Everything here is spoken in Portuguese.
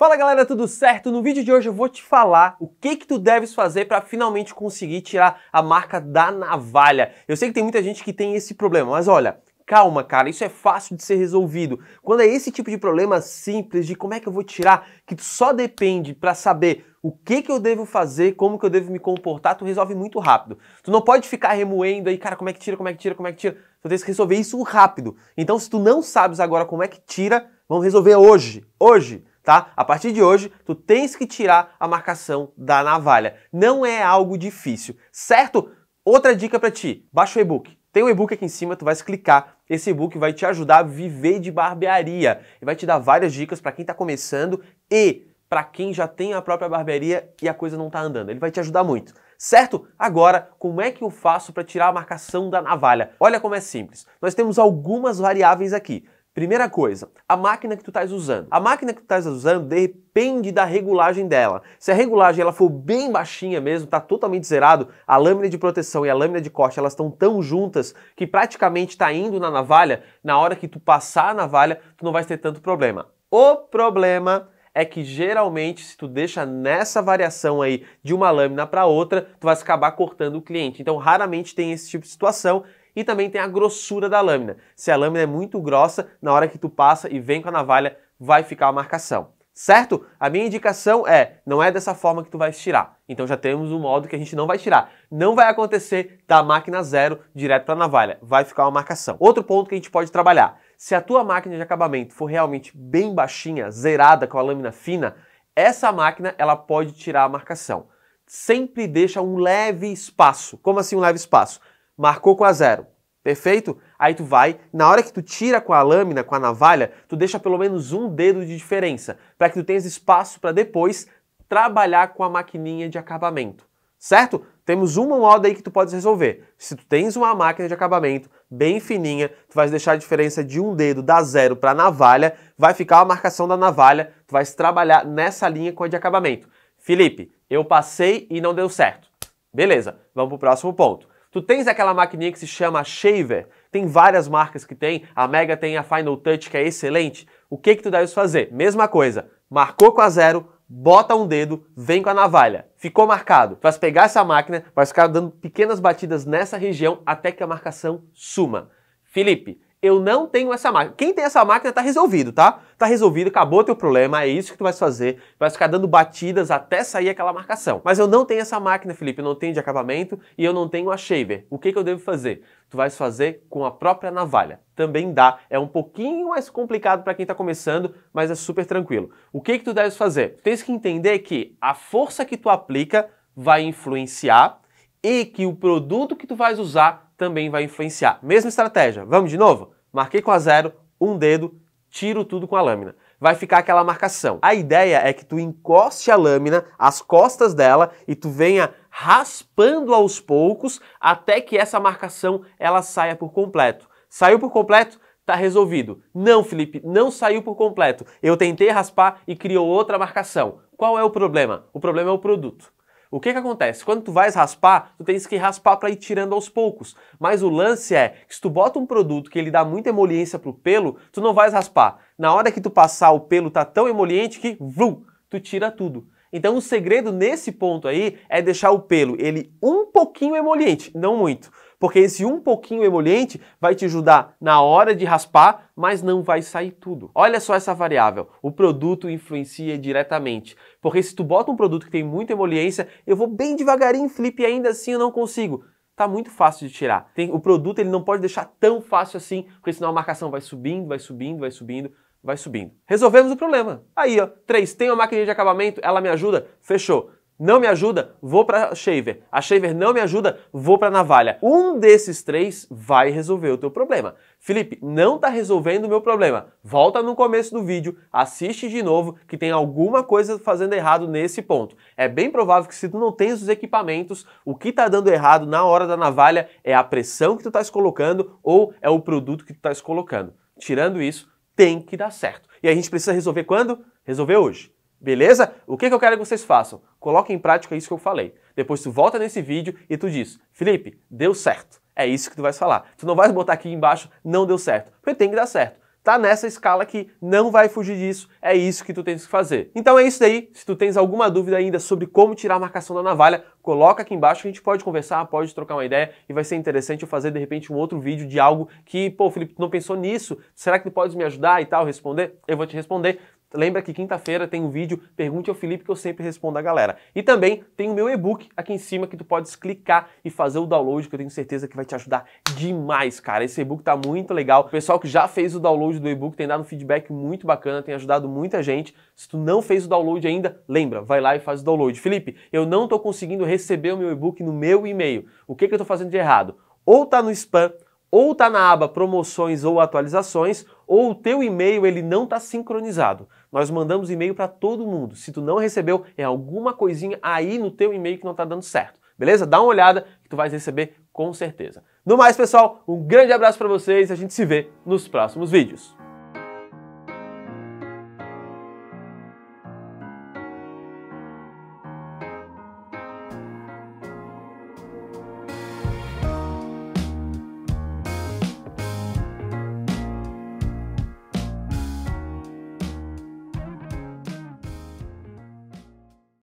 Fala galera, tudo certo? No vídeo de hoje eu vou te falar o que que tu deves fazer para finalmente conseguir tirar a marca da navalha. Eu sei que tem muita gente que tem esse problema, mas olha, calma, cara, isso é fácil de ser resolvido. Quando é esse tipo de problema simples de como é que eu vou tirar, que só depende para saber o que que eu devo fazer, como que eu devo me comportar, tu resolve muito rápido. Tu não pode ficar remoendo aí, cara, como é que tira, como é que tira, como é que tira. Tu tem que resolver isso rápido. Então, se tu não sabes agora como é que tira, vamos resolver hoje, hoje tá? A partir de hoje, tu tens que tirar a marcação da navalha. Não é algo difícil, certo? Outra dica para ti, baixa o e-book. Tem um e-book aqui em cima, tu vai clicar. Esse e-book vai te ajudar a viver de barbearia e vai te dar várias dicas para quem está começando e para quem já tem a própria barbearia e a coisa não está andando. Ele vai te ajudar muito. Certo? Agora, como é que eu faço para tirar a marcação da navalha? Olha como é simples. Nós temos algumas variáveis aqui. Primeira coisa, a máquina que tu estás usando. A máquina que tu estás usando depende da regulagem dela. Se a regulagem ela for bem baixinha mesmo, tá totalmente zerado, a lâmina de proteção e a lâmina de corte elas estão tão juntas que praticamente está indo na navalha. Na hora que tu passar a navalha, tu não vai ter tanto problema. O problema é que geralmente se tu deixa nessa variação aí de uma lâmina para outra, tu vai acabar cortando o cliente. Então raramente tem esse tipo de situação e também tem a grossura da lâmina. Se a lâmina é muito grossa, na hora que tu passa e vem com a navalha, vai ficar a marcação. Certo? A minha indicação é, não é dessa forma que tu vai tirar. Então já temos um modo que a gente não vai tirar. Não vai acontecer da máquina zero direto para a navalha. Vai ficar uma marcação. Outro ponto que a gente pode trabalhar se a tua máquina de acabamento for realmente bem baixinha, zerada com a lâmina fina, essa máquina ela pode tirar a marcação. Sempre deixa um leve espaço. Como assim um leve espaço? Marcou com a zero, perfeito? Aí tu vai, na hora que tu tira com a lâmina, com a navalha, tu deixa pelo menos um dedo de diferença, para que tu tenhas espaço para depois trabalhar com a maquininha de acabamento, certo? temos uma moda aí que tu pode resolver. Se tu tens uma máquina de acabamento bem fininha, tu vais deixar a diferença de um dedo da zero para a navalha, vai ficar a marcação da navalha, tu vais trabalhar nessa linha com a de acabamento. Felipe, eu passei e não deu certo. Beleza, vamos para o próximo ponto. Tu tens aquela maquininha que se chama shaver, tem várias marcas que tem, a Mega tem a Final Touch que é excelente. O que que tu deve fazer? Mesma coisa, marcou com a zero, bota um dedo, vem com a navalha. Ficou marcado. Vai pegar essa máquina, vai ficar dando pequenas batidas nessa região até que a marcação suma. Felipe, eu não tenho essa máquina. Quem tem essa máquina tá resolvido, tá? Tá resolvido, acabou teu problema, é isso que tu vai fazer. Vai ficar dando batidas até sair aquela marcação. Mas eu não tenho essa máquina, Felipe, eu não tenho de acabamento e eu não tenho a shaver. O que, que eu devo fazer? Tu vais fazer com a própria navalha. Também dá. É um pouquinho mais complicado para quem está começando, mas é super tranquilo. O que, que tu deves fazer? Tu tens que entender que a força que tu aplica vai influenciar e que o produto que tu vais usar também vai influenciar. Mesma estratégia, vamos de novo? Marquei com a zero, um dedo, tiro tudo com a lâmina. Vai ficar aquela marcação. A ideia é que tu encoste a lâmina, as costas dela, e tu venha raspando aos poucos até que essa marcação ela saia por completo. Saiu por completo? Tá resolvido. Não, Felipe, não saiu por completo. Eu tentei raspar e criou outra marcação. Qual é o problema? O problema é o produto. O que que acontece? Quando tu vais raspar, tu tens que raspar para ir tirando aos poucos. Mas o lance é que se tu bota um produto que ele dá muita emoliência pro pelo, tu não vais raspar. Na hora que tu passar, o pelo tá tão emoliente que vrum, tu tira tudo. Então o segredo nesse ponto aí é deixar o pelo ele um pouquinho emoliente, não muito, porque esse um pouquinho emoliente vai te ajudar na hora de raspar, mas não vai sair tudo. Olha só essa variável, o produto influencia diretamente, porque se tu bota um produto que tem muita emoliência, eu vou bem devagarinho, flip e ainda assim eu não consigo tá muito fácil de tirar. Tem, o produto ele não pode deixar tão fácil assim, porque senão a marcação vai subindo, vai subindo, vai subindo, vai subindo. Resolvemos o problema. Aí, ó, 3, tem uma máquina de acabamento, ela me ajuda, fechou. Não me ajuda, vou para shaver. A shaver não me ajuda, vou para navalha. Um desses três vai resolver o teu problema. Felipe, não tá resolvendo o meu problema. Volta no começo do vídeo, assiste de novo que tem alguma coisa fazendo errado nesse ponto. É bem provável que se tu não tens os equipamentos, o que tá dando errado na hora da navalha é a pressão que tu estás colocando ou é o produto que tu estás colocando. Tirando isso, tem que dar certo. E a gente precisa resolver quando? Resolver hoje. Beleza? O que, que eu quero que vocês façam? Coloquem em prática isso que eu falei. Depois tu volta nesse vídeo e tu diz, Felipe, deu certo. É isso que tu vai falar. Tu não vais botar aqui embaixo, não deu certo. Porque tem que dar certo tá nessa escala aqui, não vai fugir disso, é isso que tu tens que fazer. Então é isso daí, se tu tens alguma dúvida ainda sobre como tirar a marcação da navalha, coloca aqui embaixo que a gente pode conversar, pode trocar uma ideia e vai ser interessante eu fazer de repente um outro vídeo de algo que, pô, Felipe, tu não pensou nisso? Será que tu pode me ajudar e tal, responder? Eu vou te responder. Lembra que quinta-feira tem um vídeo Pergunte ao Felipe que eu sempre respondo a galera. E também tem o meu e-book aqui em cima que tu podes clicar e fazer o download que eu tenho certeza que vai te ajudar demais, cara. Esse e-book tá muito legal. O pessoal que já fez o download do e-book tem dado um feedback muito bacana, tem ajudado muita gente. Se tu não fez o download ainda, lembra, vai lá e faz o download. Felipe, eu não tô conseguindo receber o meu e-book no meu e-mail. O que que eu tô fazendo de errado? Ou tá no spam, ou tá na aba promoções ou atualizações, ou o teu e-mail ele não está sincronizado. Nós mandamos e-mail para todo mundo. Se tu não recebeu, é alguma coisinha aí no teu e-mail que não está dando certo. Beleza? Dá uma olhada que tu vais receber com certeza. No mais, pessoal, um grande abraço para vocês e a gente se vê nos próximos vídeos.